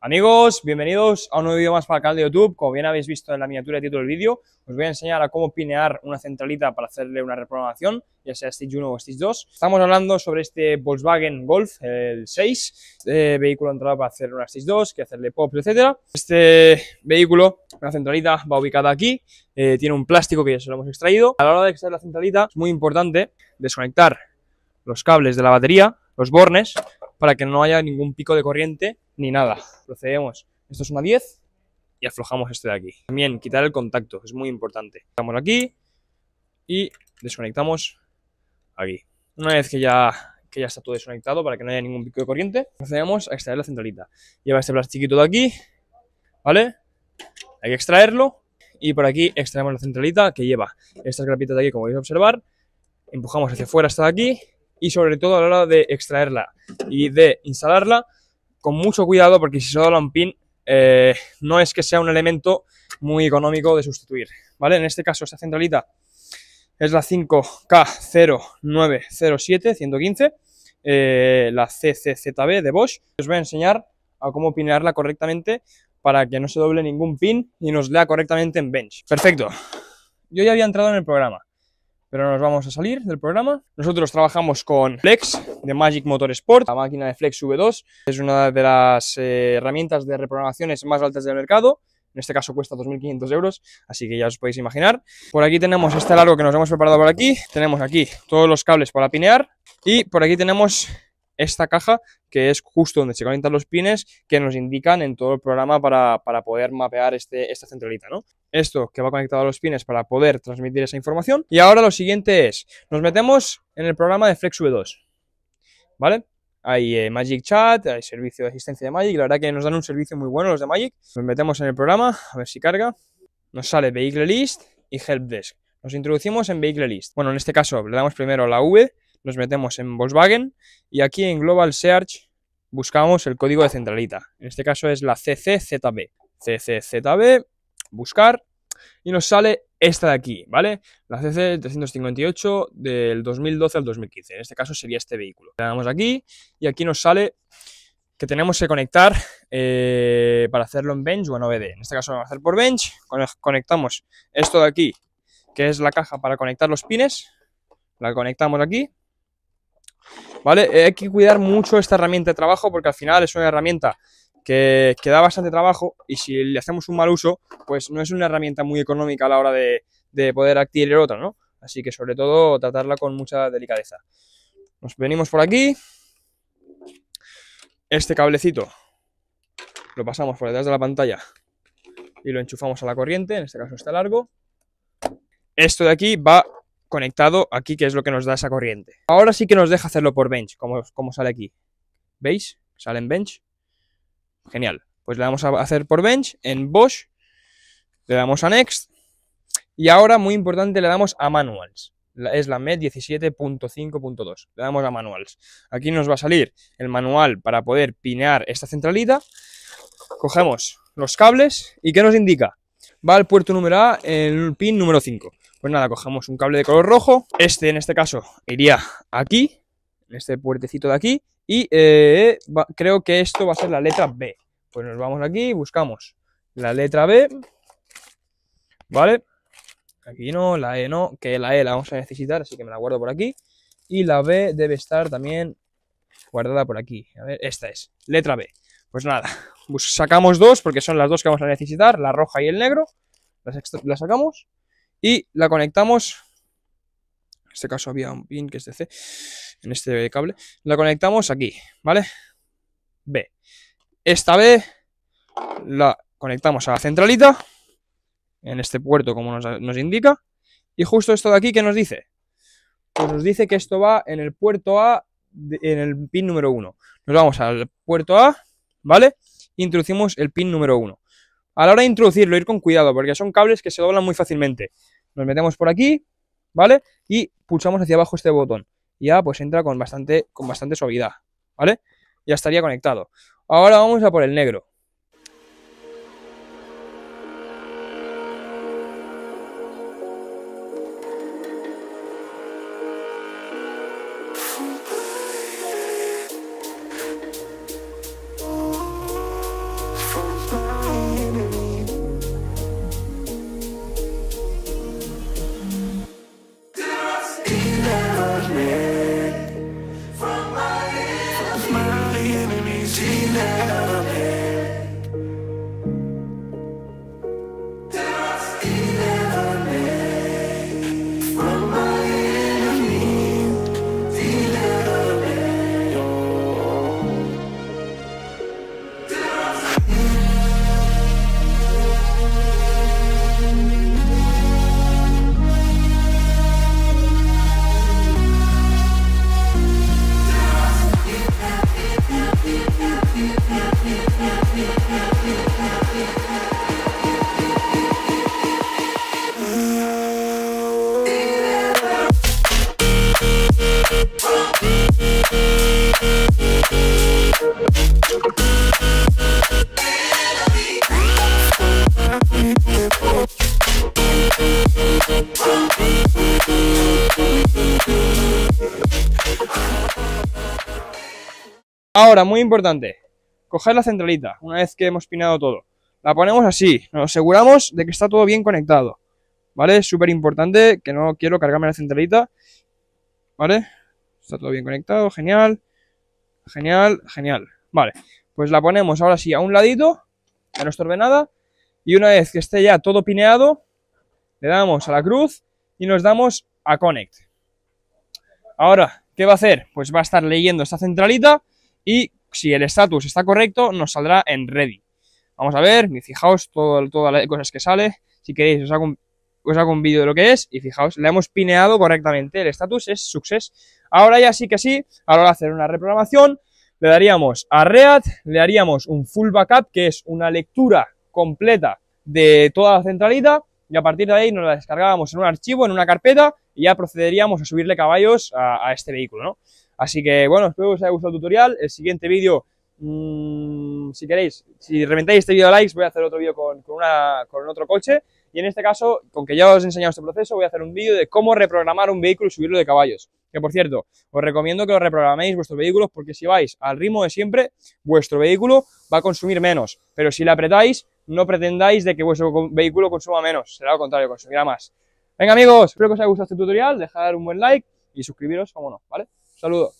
Amigos, bienvenidos a un nuevo vídeo más para el canal de YouTube. Como bien habéis visto en la miniatura de título del vídeo, os voy a enseñar a cómo pinear una centralita para hacerle una reprogramación, ya sea Stitch 1 o Stitch 2. Estamos hablando sobre este Volkswagen Golf, el 6, este vehículo entrado para hacer una Stitch 2, que hacerle pop, etc. Este vehículo, la centralita va ubicada aquí, eh, tiene un plástico que ya se lo hemos extraído. A la hora de extraer la centralita es muy importante desconectar los cables de la batería, los bornes, para que no haya ningún pico de corriente ni nada. Procedemos. Esto es una 10 y aflojamos este de aquí. También quitar el contacto, es muy importante. Estamos aquí y desconectamos aquí. Una vez que ya, ya está todo desconectado para que no haya ningún pico de corriente, procedemos a extraer la centralita. Lleva este plastiquito de aquí, ¿vale? Hay que extraerlo y por aquí extraemos la centralita que lleva estas grapitas de aquí, como a observar. Empujamos hacia afuera hasta aquí y sobre todo a la hora de extraerla y de instalarla, con mucho cuidado porque si se dobla un pin eh, no es que sea un elemento muy económico de sustituir, ¿vale? En este caso esta centralita es la 5K0907-115, eh, la CCZB de Bosch. Os voy a enseñar a cómo pinearla correctamente para que no se doble ningún pin y nos lea correctamente en bench. Perfecto. Yo ya había entrado en el programa pero nos vamos a salir del programa. Nosotros trabajamos con Flex de Magic Motor Sport, la máquina de Flex V2. Es una de las eh, herramientas de reprogramaciones más altas del mercado. En este caso cuesta 2.500 euros, así que ya os podéis imaginar. Por aquí tenemos este largo que nos hemos preparado por aquí. Tenemos aquí todos los cables para pinear. Y por aquí tenemos esta caja, que es justo donde se conectan los pines que nos indican en todo el programa para, poder mapear este, esta centralita, ¿no? Esto que va conectado a los pines para poder transmitir esa información. Y ahora lo siguiente es, nos metemos en el programa de FlexV2, ¿vale? Hay eh, Magic Chat, hay servicio de asistencia de Magic, la verdad que nos dan un servicio muy bueno los de Magic. Nos metemos en el programa, a ver si carga. Nos sale Vehicle List y Help Desk. Nos introducimos en Vehicle List. Bueno, en este caso le damos primero la V nos metemos en Volkswagen y aquí en Global Search buscamos el código de centralita. En este caso es la CCZB. CCZB, buscar y nos sale esta de aquí, ¿vale? La CC 358 del 2012 al 2015. En este caso sería este vehículo. Le damos aquí y aquí nos sale que tenemos que conectar eh, para hacerlo en bench o en OBD. En este caso lo vamos a hacer por bench. Conectamos esto de aquí, que es la caja para conectar los pines. La conectamos aquí ¿vale? hay que cuidar mucho esta herramienta de trabajo porque al final es una herramienta que, que, da bastante trabajo y si le hacemos un mal uso, pues no es una herramienta muy económica a la hora de, poder adquirir otra, ¿no? Así que sobre todo tratarla con mucha delicadeza. Nos venimos por aquí. Este cablecito lo pasamos por detrás de la pantalla y lo enchufamos a la corriente, en este caso está largo. Esto de aquí va conectado aquí, que es lo que nos da esa corriente. Ahora sí que nos deja hacerlo por bench, como, como sale aquí. ¿Veis? Sale en bench. Genial. Pues le damos a hacer por bench, en Bosch, le damos a next, y ahora, muy importante, le damos a manuals. Es la MED 17.5.2. Le damos a manuals. Aquí nos va a salir el manual para poder pinear esta centralita. Cogemos los cables y ¿qué nos indica? Va al puerto número A, el pin número 5. Pues nada, cogemos un cable de color rojo. Este, en este caso, iría aquí, en este puertecito de aquí. Y eh, creo que esto va a ser la letra B. Pues nos vamos aquí, y buscamos la letra B. ¿Vale? Aquí no, la E no, que la E la vamos a necesitar, así que me la guardo por aquí. Y la B debe estar también guardada por aquí. A ver, esta es, letra B. Pues nada, sacamos dos porque son las dos que vamos a necesitar, la roja y el negro. las sacamos y la conectamos. En este caso había un pin que es de C, en este cable. La conectamos aquí, ¿vale? B. Esta B la conectamos a la centralita, en este puerto como nos, indica. Y justo esto de aquí, que nos dice? Pues nos dice que esto va en el puerto A, en el pin número 1. Nos vamos al puerto A, ¿vale? Introducimos el pin número 1. A la hora de introducirlo, ir con cuidado, porque son cables que se doblan muy fácilmente. Nos metemos por aquí, ¿vale? Y pulsamos hacia abajo este botón. Ya pues entra con bastante, con bastante suavidad, ¿vale? Ya estaría conectado. Ahora vamos a por el negro. Ahora, muy importante, coger la centralita, una vez que hemos pineado todo. La ponemos así, nos aseguramos de que está todo bien conectado. ¿Vale? Súper importante, que no quiero cargarme la centralita. ¿Vale? Está todo bien conectado, genial. Genial, genial. Vale, pues la ponemos ahora sí a un ladito, a no estorbe nada. Y una vez que esté ya todo pineado, le damos a la cruz y nos damos a Connect. Ahora, ¿qué va a hacer? Pues va a estar leyendo esta centralita y si el status está correcto, nos saldrá en ready. Vamos a ver, y fijaos todas las cosas que sale. Si queréis, os hago un, vídeo de lo que es y fijaos, le hemos pineado correctamente. El status es success. Ahora ya sí que sí, ahora va a hacer una reprogramación. Le daríamos a React, le daríamos un full backup, que es una lectura completa de toda la centralita y a partir de ahí nos la descargábamos en un archivo, en una carpeta y ya procederíamos a subirle caballos a, este vehículo, ¿no? Así que bueno, espero que os haya gustado el tutorial. El siguiente vídeo, mm, si queréis, si reventáis este vídeo de likes, voy a hacer otro vídeo con, con, con otro coche. Y en este caso, con que ya os he enseñado este proceso, voy a hacer un vídeo de cómo reprogramar un vehículo y subirlo de caballos. Que por cierto, os recomiendo que lo reprograméis vuestros vehículos porque si vais al ritmo de siempre, vuestro vehículo va a consumir menos. Pero si le apretáis, no pretendáis de que vuestro vehículo consuma menos, será lo contrario, consumirá más. Venga amigos, espero que os haya gustado este tutorial, dejar un buen like y suscribiros, como no, ¿vale? Saludos.